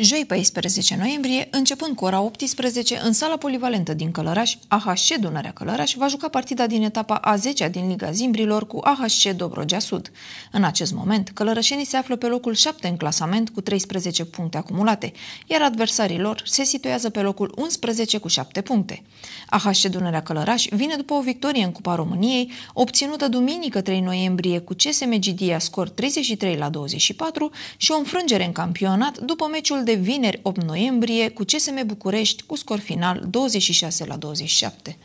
joi 14 noiembrie, începând cu ora 18, în sala polivalentă din Călăraș, AHC Dunărea Călăraș va juca partida din etapa a 10-a din Liga Zimbrilor cu AHC Dobrogea Sud. În acest moment, călărășenii se află pe locul 7 în clasament cu 13 puncte acumulate, iar adversarii lor se situează pe locul 11 cu 7 puncte. AHC Dunărea Călăraș vine după o victorie în Cupa României, obținută duminică 3 noiembrie cu CSM Gidia scor 33 la 24 și o înfrângere în campionat după meciul de vineri 8 noiembrie cu CSM București cu scor final 26 la 27.